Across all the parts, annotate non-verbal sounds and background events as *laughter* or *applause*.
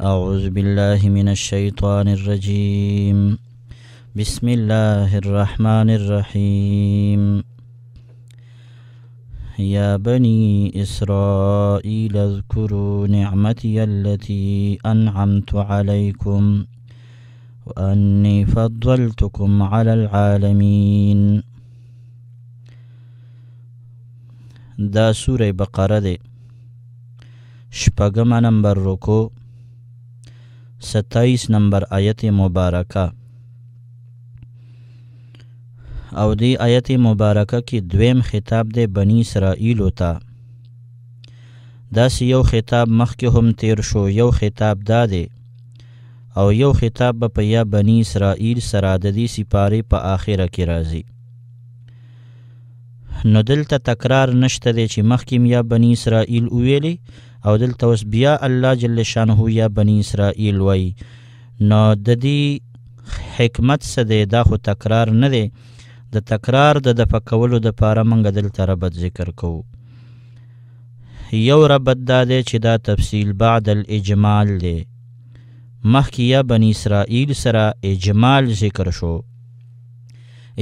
أعوذ بالله من الشيطان الرجيم بسم الله الرحمن الرحيم يا بني إسرائيل اذكروا نعمتي التي أنعمت عليكم وأني فضلتكم على العالمين دا سورة بقرة دي شپږم نمبر رکو 27 نمبر آیت مبارکه او دی آیت مبارکه کې دویم خطاب دی بنی اسرائیل ته دا سی یو خطاب مخکې هم تیر شو یو خطاب دا دی او یو خطاب به په یا بنی اسرائیل سره د دې سپاره په آخره کې راځي نو دلته تکرار نشته دی چې مخکې یا بنی اسرائیل ویلی او دلته اوس بیا الله جل شانه یا بنی اسرائیل وای نو د دې حکمت څه دی دا خو تکرار نه دی د تکرار د د پکولو د پاره مونږ دلته ربط ذکر کوو یو ربط دا دی چې دا تفصیل بعد الاجمال دی مخکې یا بنی اسرائیل سره اجمال ذکر شو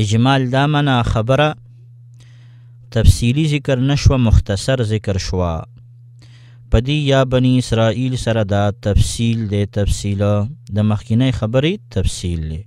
اجمال دا معنا خبره تفصیلی ذکر نشوه مختصر ذکر شوه په دې یا بنی اسرائیل سره دا تفصیل دی تفصیله د مخکینۍ خبرې تفصیل دی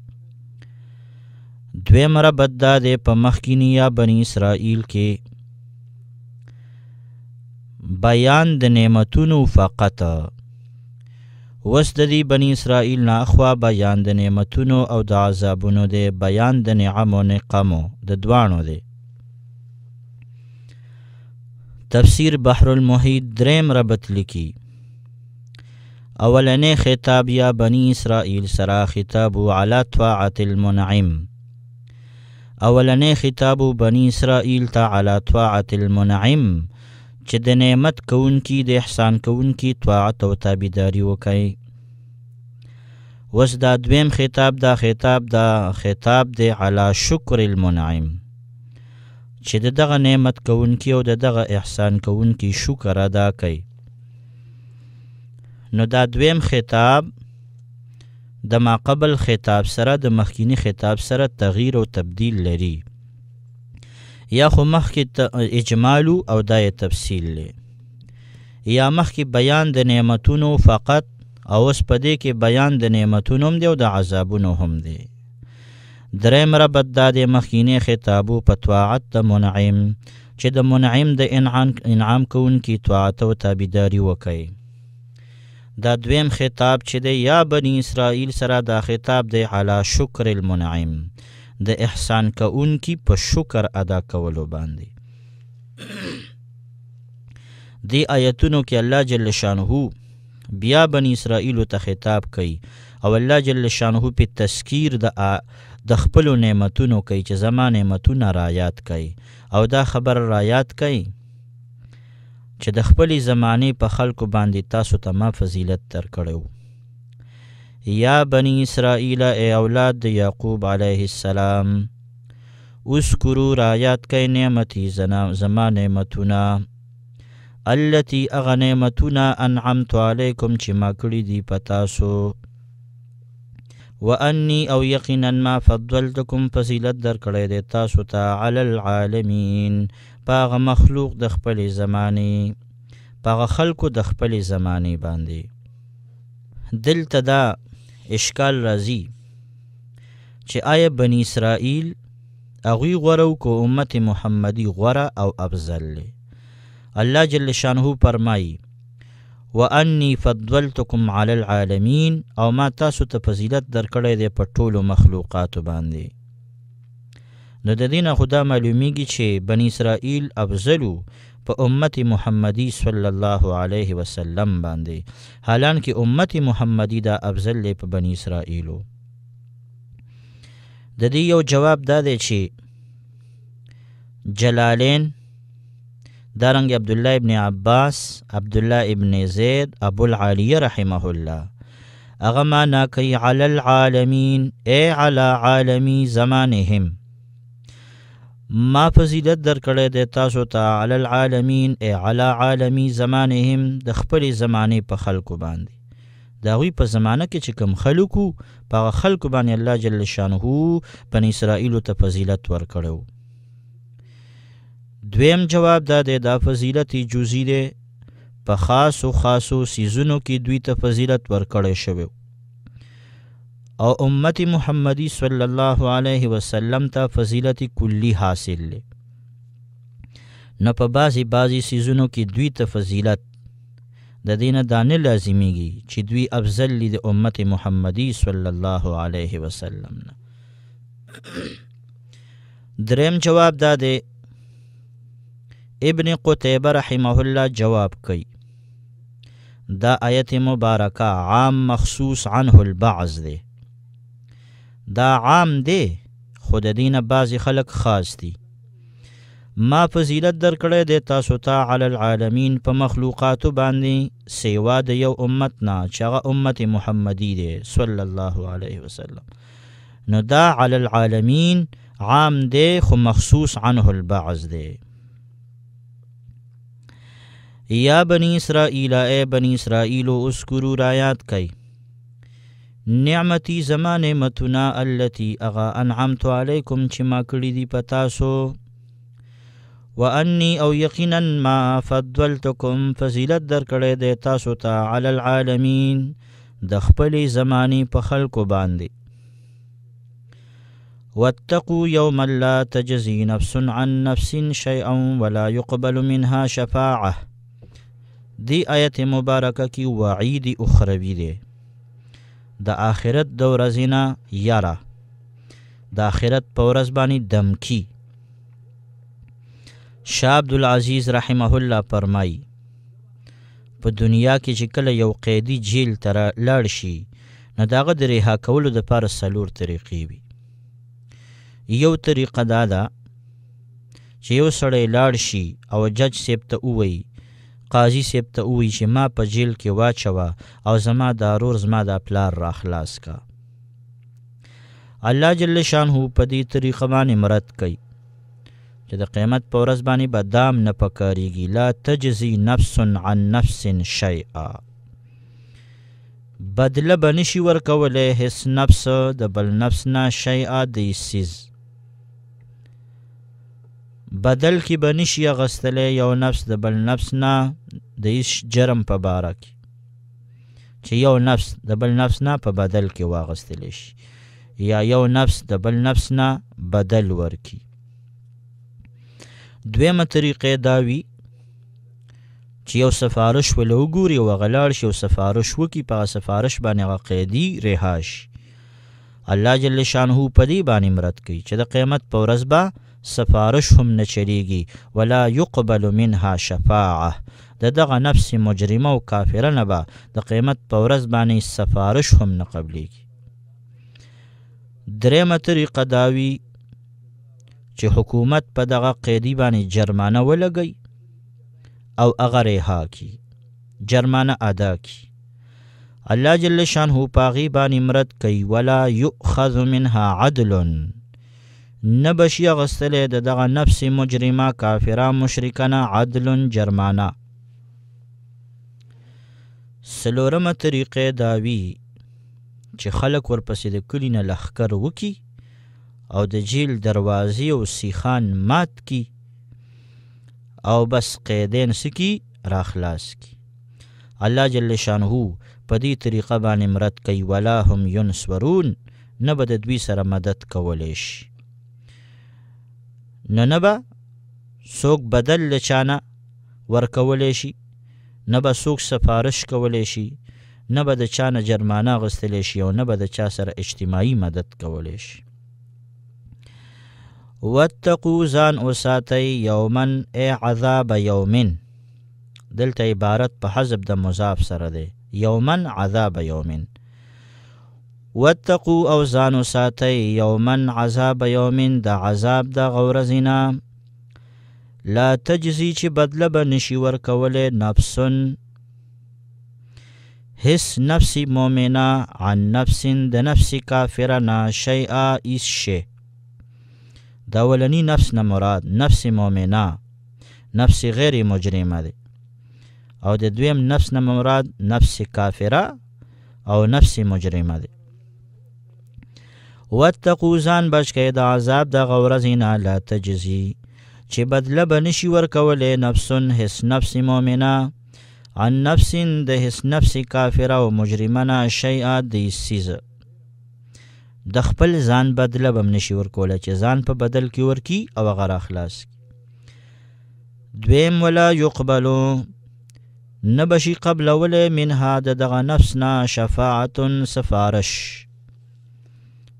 دویم ربط دا دی په مخکینی یا بنی اسرائیل کې بیان د نعمتونو فقط وس د دې بنی اسرائیل نه اخوا بیان د نعمتونو او د عذابونو دی بیان د نعم او نقمو د دوانو دی تفسیر بحر المحیط دریم ربط لکی اولنې خطاب یا بنی اسرائیل سره خطاب علی طاعت المنعم اولنې خطاب بنی اسرائیل ته علی طاعت المنعم چې د نعمت کوونکی د احسان کوونکی طاعت او تابعداري وکړي وس دا دویم خطاب دا خطاب دا خطاب دی علی شکر المنعم چې د دغه نعمت کوونکی او د دغه احسان کوونکی شکر ادا کړي نو دا دویم خطاب د ما قبل خطاب سره د مخکینی خطاب سره تغییر او تبدیل لري یا خو مخکې اجمال او دای تفصیل لري یا مخکې بیان د نعمتونو فقط او اوس په دې کې بیان د نعمتونو هم دی او د عذابونو هم دی دریم ربط دا د مخکینی خطابو په طاعت د منعم چې د منعم د انعام انعام کوونکي طاعت او تابعداري وکړي دا دویم خطاب چې د یا بنی اسرائیل سره دا خطاب دی علی شکر المنعم د احسان کوونکي په شکر ادا کولو باندې *clears throat* دی آیتونو کې الله جل شانه بیا بنی اسرائیل ته خطاب کوي او الله جل شانه په تذکیر د د خپل نعمتونو کوي چې زما نعمتونه را یاد کوي او دا خبر را یاد کوي چې د خپلې زمانې په خلکو باندې تاسو ته ما فضیلت درکړو یا بنی اسرائیل ای اولاد د یعقوب علیه السلام اسکرو را یاد کوي نعمتي زما نعمتونه التي اغه نعمتونه انعمت علیکم چې ما کړی دی پتاسو وانی او یقینا ما فضلتکم فضیلت در کړی دی تاسو ته علی العالمین پاغه مخلوق د خپلې زمانه پاغه خلکو د خپلې زمانه باندې دلته دا اشکال راځي چې آیا بنی اسرائیل اغوی غورو کو امت محمدی غوره او افضل الله جل شانه فرمایي وانی فضلتکم علی العالمین او ما تاسو ته فضیلت درکړی دی په ټولو مخلوقاتو باندې نو د دینه خدا معلومیږي چې بنی اسرائیل افضلو په امت محمدی صلی الله علیه وسلم باندې حالانکه امت محمدی دا افضل دی په بنی اسرائیلو د دې یو جواب دا دی چې جلالین دارنګ عبد الله ابن عباس عبد الله ابن زید ابو العالی رحمه الله اغه معنا کوي علی العالمین ای علی عالمی زمانهم ما فضیلت درکړې د تاسو ته تا علی العالمین ای علی عالمی زمانهم د خپل زمانه په خلکو باندې دا وی په زمانه کې چې کم خلکو په خلکو باندې الله جل شانه بن اسرائیل ته فضیلت ورکړو دویم جواب دا دی دا فضیلت جزئی دی په خاصو خاصو سیزونو کې دوی ته فضیلت ورکړی شوی او امت محمدی صلی الله علیه وسلم ته فضیلت کلی حاصل دی نه په بعضی بعضی سیزونو کې دوی ته فضیلت د دینه دانه لازمیږي چې دوی افضل دي د امت محمدی صلی الله علیه وسلم نه دریم جواب دا دی ابن قتیبه رحمه الله جواب کوي دا آیت مبارکه عام مخصوص عنه البعض دی دا عام دی خود دین بعضی خلق خاص دی ما فضیلت در کړی دی تاسو ته علی العالمین په مخلوقاتو باندې سیوا د یو امت نه چې هغه امت محمدی دی صلی الله علیه وسلم نو دا علی العالمین عام دی خو مخصوص عنه البعض دی یا بنی اسرائیل اے بنی اسرائیل اسکرو را یاد کئ نعمتی زما نعمتنا التي اغا انعمت علیکم چې ما کړی دی پتا سو وانی او یقینا ما فضلتکم فضیلت در کړی دی تاسو ته تا علی العالمین د خپلې زمانې په خلکو باندې واتقوا یوما لا تجزی نفس عن نفس شیئا ولا يقبل منها شفاعه دی آیت مبارکه کې وعید اخروی دی د آخرت د ورځې نه یاره د آخرت په ورځ باندې دمکی شاه عبدالعزیز رحمه الله فرمایي په دنیا کې چې کله یو قیدی جیل ته لاړ شي نو د هغه د رها کولو دپاره څلور طریقې وي یو طریقه دا ده چې یو سړی لاړ شي او جج صیب ته ووایي قاضي سیب ته وی چې ما په جیل کې واچوه او زما دارور زما د دا پلار را خلاص کا الله جل شانه په دې طریقه باندې مرد کوي چې د قیامت په ورځ باندې به دام نه پکاريږي لا تجزي نفس عن نفس شيئا بدله بنشي ورکوله هیڅ نفس د بل نفس نه شيئا د سیز بدل کې به نشي اغستلی یو نفس د بل نفس نه د هیڅ جرم په باره کې چې یو نفس د بل نفس نه په بدل کې واغستلی شي یا یو نفس د بل نفس نه بدل ورکی دویمه طریقې دا وي چې یو سفارش ولو ګوري او غلاړ شي او سفارش وکي په سفارش باندې غقیدی رهاش الله جل شانه په دې باندې مراد کوي چې د قیامت په ورځ به سفارش هم نچریږي ولا يقبل منها شفاعه د دغه نفس مجرمه او کافره نه به د قیمت په ورځ باندې سفارش هم نه قبليږي درېمه طریقه داوي چې حکومت په دغه قیدی باندې جرمانه ولګي او هغه رها کی جرمانه ادا کی الله جل شانه پاغي باندې مرد کوي ولا يؤخذ منها عدل نه بشي غستلې د دغه نفس مجرمه کافره مشرکنه عدل جرمانه سلورمه طریقې داوی چې خلک ورپسې د کلی نه لخکر وکي او د جیل دروازې او سیخان مات کی او بس قیدین سکی را خلاص کی الله جل شانه په دې طریقه باندې مرد کوي ولا هم ينصرون نه بد دوی سره مدد کولې شي نو نه به څوک بدل له چانه ورکولی شي نه به څوک سفارش کولی شي نه به د چا نه جرمانه اخیستلی شي او نه به د چا سره اجتماعي مدد کولی شي واتقو ځان وساتئ یومن ای عذاب یومن دلته عبارت په حذف د مضاف سره دی یومن عذاب یومن واتقو او ځانو ساتي یومن عذاب یومن د عذاب د غورزینا لا تجزی چې بدله به نشي ورکولې نفسن هس نفس مومنا عن نفس د نفس کافرنا شیئا ایس شی دا ولنی نفس نه مراد نفس مومنا نفس غیر مجرمه دی او د دویم نفس نه مراد نفس کافره او نفس مجرمه دی واتقو ځان بچ کړئ د عذاب د غورزین لا تجزي چې بدله بنشي ورکولې نفسن هس نفس مؤمنه عن نفس د هس نفس کافره او مجرمانه شیئا د سیز د خپل ځان بدله بنشي ورکول چې ځان په بدل کې ورکی او غره خلاص دویم ولا یقبلو نبشي قبل ولا منها دغه نفسنا شفاعت سفارش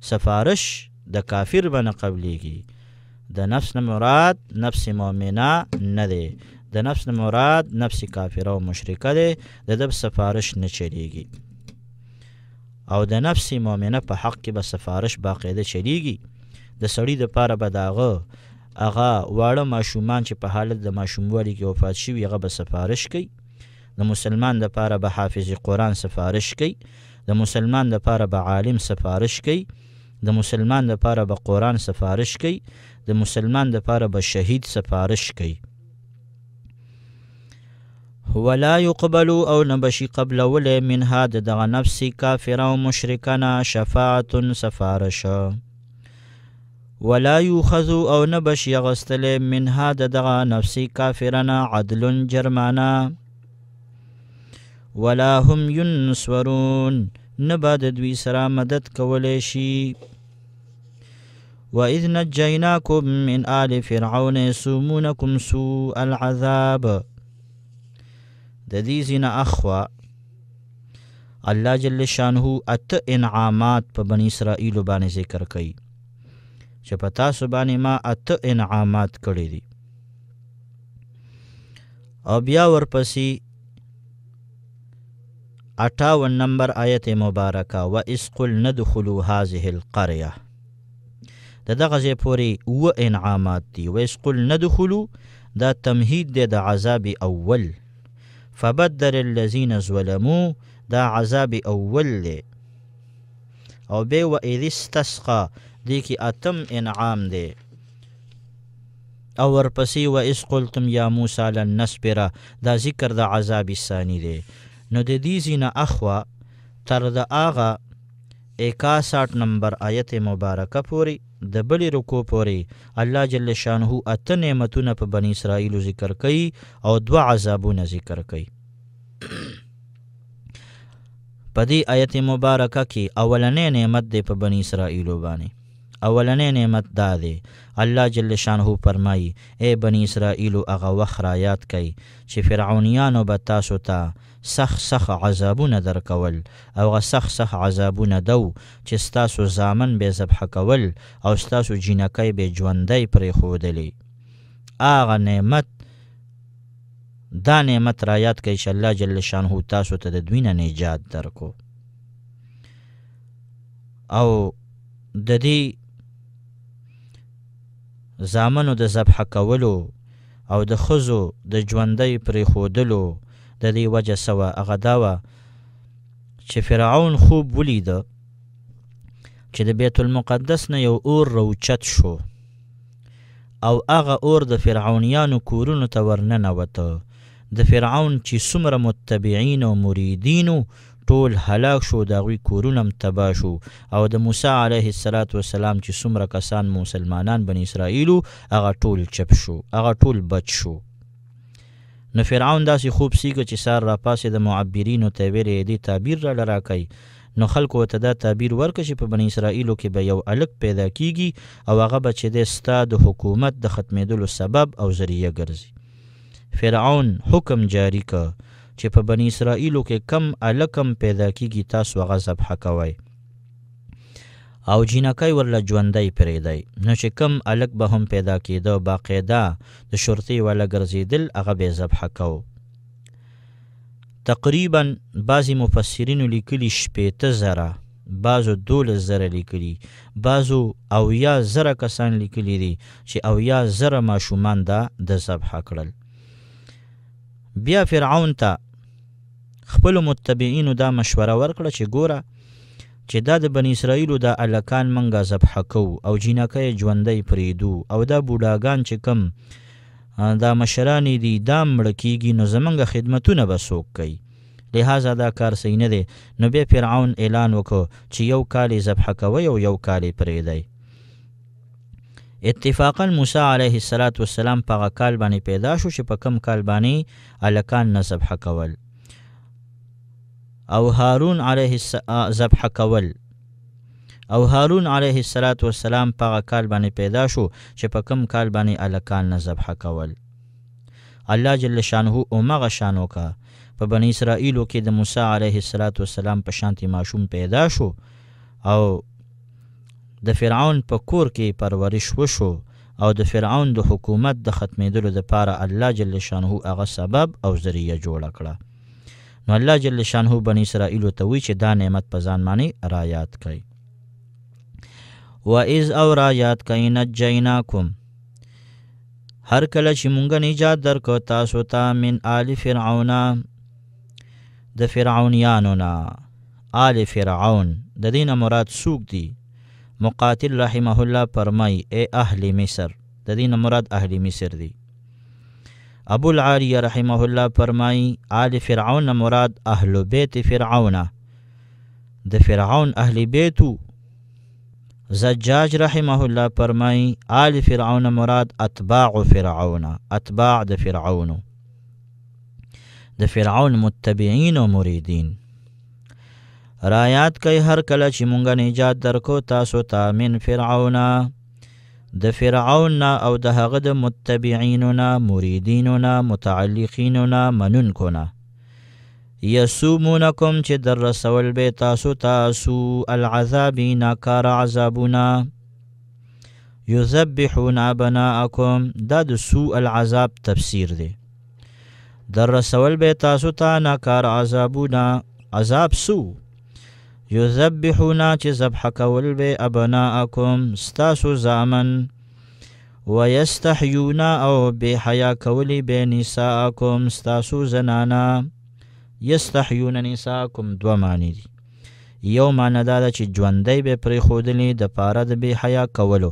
سفارش د کافر بنه قبليږي د نفس نه مراد نفس مؤمنه نه دی د نفس نه مراد نفس کافره او مشرکه دی د دب سفارش نه چلیږي او د نفس مؤمنه په حق کې به سفارش باقاعده چلیږي د سړی د پاره به داغه هغه واړه ماشومان چې په حالت د ماشوموالي کې وفات شي هغه به سفارش کوي د مسلمان د پاره به حافظ قرآن سفارش کوي د مسلمان د پاره به عالم سفارش کوي د مسلمان لپاره به قران سفارش کوي د مسلمان لپاره به شهید سفارش کوي ولا يقبل او نبشي قبل ولې من هاد دغه نفس کافر او مشرکنا شفاعت سفارش ولا يؤخذ او نبشي غستل من هاد دغه نفس کافرنا عدل جرمانا ولا هم ينصرون نه به د دوی سره مدد کولی شي وَإِذْ نَجَّيْنَاكُمْ مِنْ آلِ فِرْعَوْنَ يَسُومُونَكُمْ سُوءَ الْعَذَابِ د دې زینا اخوا الله جل شانه ات انعامات په بنی اسرائیل باندې ذکر کړي چې په تاسو باندې ما ات انعامات کړې دي او بیا ورپسې अट्ठावन नंबर آیت مبارکه و اس قل ندخلوا هذه القريه د دغه ځای پورې و انعامات دي و اس قل ندخلوا دا تمهید دی د عذاب اول فبدل الذين ظلموا دا عذاب اول دی او به و اذ استسقى دی کی اتم انعام دی او ورپسې و اس قلتم یا موسی لن نصبره دا ذکر د عذاب ثانی دی نو د دې زینه اخوا تر د اغه 61 نمبر آیت مبارکه پوری د بلې رکو پوری الله جل شانه اته نعمتونه په بنی اسرائیل ذکر کړي او دوه عذابونه ذکر کړي په دې آیت مبارکه کې اولنې نعمت دی په بنی اسرائیل باندې اولنې نعمت دا دی الله جل شانه فرمایي اے بنی اسرائیل هغه وخت را یاد کړي چې فرعونیانو به تاسو ته تا سخ سخ عذابونه درکول او سخ سخ عذابونه دو چې ستاسو زامن به ذبح کول او ستاسو جینکای به ژوندۍ پرې خودلی اغه نعمت دا نعمت را یاد کړئ چې الله جل شانه تاسو ته د دوی نه نجات درکو او د دې زامنو د ذبح کولو او د خزو د ژوندۍ پرې خودلو د دې وجه سوه هغه دا وه چې فرعون خوب ولیده چې د بیت المقدس نه یو اور روچت شو او هغه اور د فرعونیانو کورونو ته ورننوته د فرعون چې څومره متبعین او مریدین ټول هلاک شو د هغوی کورونه هم تباه شو او د موسی علیه السلام وسلام چې څومره کسان مسلمانان بن اسرائیلو هغه ټول چپ شو هغه ټول بچ شو نو فرعون داسې خوب سیګه چې سار را پاسې د معبرینو ته ویلې دی تعبیر را لراکای نو خلکو ته دا تعبیر ورک شي په بنی اسرائیلو کې به یو الک پیدا کیږي او هغه به چې د ستاد حکومت د ختمېدلو سبب او ذریعہ ګرځي فرعون حکم جاری ک چې په بنی اسرائیلو کې کم الکم پیدا کیږي تاسو هغه ذبح کوئ او جینکای ورله ژوندۍ پرېدی نو چې کم الک به هم پیدا کېده باقاعده د شرطي ولا ګرځېدل هغه به ذبح کو تقریبا بعضی مفسرینو لیکلي شپېته زره بعضو دولس زره لیکلي بعضو اویا زره کسان لیکلي دي چې اویا زره ماشومان دا د ذبح کړل بیا فرعون ته خپل متبعینو دا مشوره ورکړه چې ګوره چې دا د بنی اسرائیلو د الکان منګه ذبح کو او جینکې ژوندۍ پریدو او دا بوډاګان چې کم دا مشران دي دا مړ کیږي نو زمنګ خدمتونه به څوک کوي لہذا دا کار صحیح نه دی نو بیا فرعون اعلان وکړ چې یو کال ذبح کوي او یو کال پریدای اتفاقا موسی علیه السلام په کال باندې پیدا شو چې په کم کال باندې الکان نسب حقول او هارون علیه ذبح کول او هارون علیه السلام په کال باندې پیدا شو چې په کم کال باندې الکان نه ذبح کول الله جل شانه او مغه شانو کا په بنی اسرائیلو کې د موسی علیه السلام په شانتي ماشوم پیدا شو او د فرعون په کور کې پرورش وشو او د فرعون د حکومت د ختمېدلو لپاره الله جل شانه هغه سبب او ذریعہ جوړ کړه نو الله جل شانه بنی اسرائیل ته وی چې دا نعمت په ځان باندې را یاد کړي و اذ او را یاد کین جیناکم هر کله چې مونږه نجات درکو تاسو ته من آل فرعون د فرعونیانو نه آل فرعون د دینه مراد سوق دی مقاتل رحمه الله فرمای اے اهل مصر د دینه مراد اهل مصر دی ابو العاریه رحمه الله فرمای آل فرعون مراد اهل بیت فرعون د فرعون اهل بیتو زجاج رحمه الله فرمای آل فرعون مراد اتباع فرعون اتباع د فرعون د فرعون متبعين او مریدین رايات کوي هر کله چې مونږه نجات درکو تاسو ته من فرعون د فرعون نه او د هغه د متبعینو نه مریدینو نه متعلقینو نه منونکو نه یسومونکم چې در رسول به تاسو تاسو العذاب ناکار عذابونه یذبحون ابناءکم دا د سوء العذاب تفسیر دی در رسول به تاسو ته تا ناکار عذابونه عذاب سوء یذبحونا چې ذبح کول به ابناءکم ستاسو زامن ويستحيونا او به حیا کولی به نساءکم ستاسو زنانا یستحيون نساءکم دو معنی دي یو معنی دا چې ژوندۍ به پرې خودلې د پاره د به حیا کولو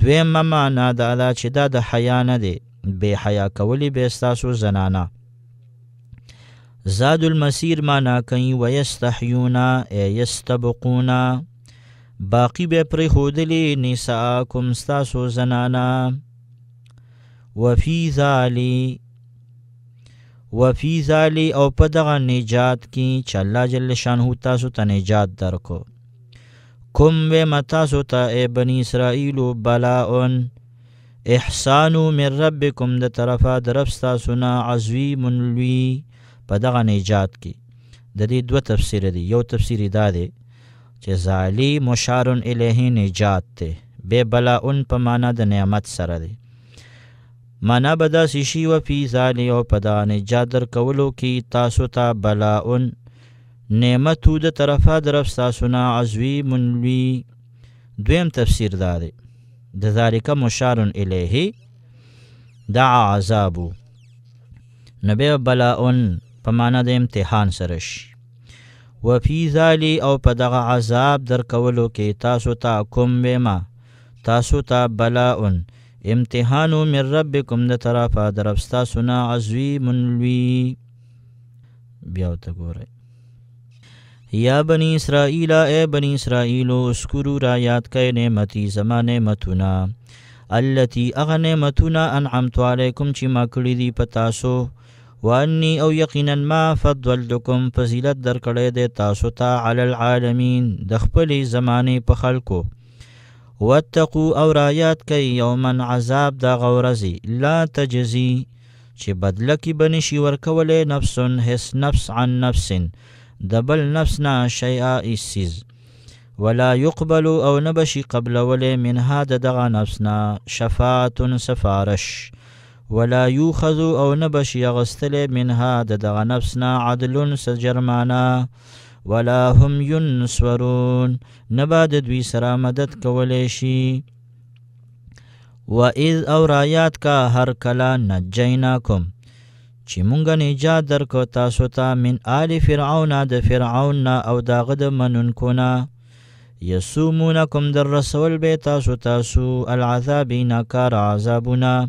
دویم معنی دا چې دا د حیا نه دی به حیا کولی به ستاسو زنانا زاد المسیر معنا کوي ويستحيون يستبقون باقی به پر خودلی نساءکم استاسو زنانا وفي ذالی وفي ذالی او په دغه نجات کې چې الله جل شانه تاسو ته نجات درکو کوم و متاسو ته بنی اسرائیل بلاون احسان من ربکم د طرفه درف تاسو نه عزوی منلوی په دغه نجات کې د دې دوه تفسیر دي یو تفسیر دا دی چې زالی مشار الیه نجات ته به بلا ان په معنا د نعمت سره دی معنا به داسې شي و فی زالی او په دغه نجات در کولو کې تاسو ته تا بلا ان نعمتو د طرفه درف تاسو نه عزوی منلوی دویم تفسیر دا دی د ذالک مشار الیه دعا عذابو نبی بلاون په معنا د امتحان سره شي وفي ذالي او په دغه عذاب در کولو کې تاسو ته تا کوم ما تاسو ته تا بلاون امتحان من ربکم د طرفه دربستا سنا عظیم لوی بیا ته ګورئ یا بنی اسرائیل اے بنی اسرائیل اسکرو را یاد کئ نعمتي زما نعمتونه التي اغه نعمتونه انعمت علیکم چې ما کړی دی په تاسو وانی او یقینا ما فضلتکم فضیلت درکړی دی تاسو ته علی العالمین د خپلې زمانې په خلکو واتقو او رایات کوي یومن عذاب دا غورزی لا تجزی چې بدله کې بنی شي ورکولې نفسن حس نفس عن نفسن د بل نفس نه شیئا ایسیز ولا يقبل او نبشي قبل ولي منها دغه نفسنا شفاعت سفارش ولا یوخذ او نه بشي غستلې منها د دغه نفس نه عدل سجرمانه ولا هم ينصرون نبا د دوی سره مدد کولې شي وَإِذْ او رایات کا هر کلا نجیناکم چې مونږه نجات درکو تاسو ته من آل فرعون د فرعون او داغه د منونکو نه یسومونکم در رسول به تاسو تاسو العذاب ناکار عذابونه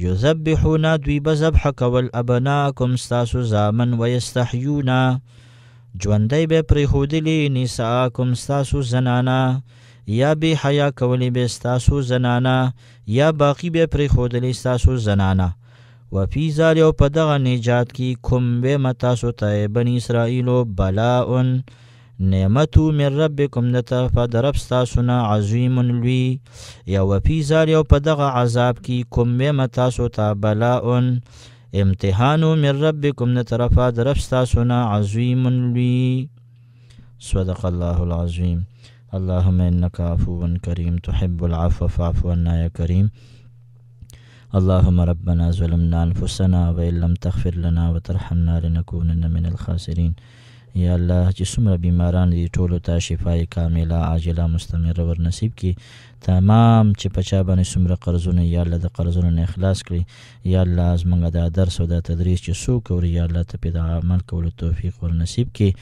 یذبحون دوی بذبح کول ابناکم استاسو زامن ويستحيون ژوندۍ به پریښودلی نساکم ستاسو زنانا یا به حیا کولی به ستاسو زنانا یا باقی به پریښودلی ستاسو زنانا وفی ذال او په دغه نجات کې کوم به متاسو ته بنی اسرائیلو بلاون نعمتو من نعمت مرب غم نطرف عظیم لوی یا وفی وفیضا یو په دغه عذاب کی کوم تاسو قما سلا امتحانو من ربکم غم طرف درفسہ عظیم لوی صدق اللہ عظوئم اللہ نقاف ون کریم تو حب الفاف الن کریم ربنا ظلمنا انفسنا وان لم تغفر لنا وترحمنا لنكونن من القاصرین یا الله چې څومره بیماران دي ټولو ته شفای کامله عاجله مستمره ورنصیب کړي تمام چې په چا باندې څومره قرضونه یا الله د قرضونو نه اخلاص کړي یا الله زمونږ د درس او د تدریس چې څوک کوي یا الله ته په د عمل کولو توفیق ورنصیب کړي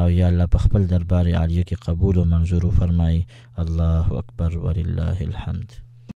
او یا الله په خپل دربار عالیه کې قبول او منظور فرمایي الله اکبر ولله الحمد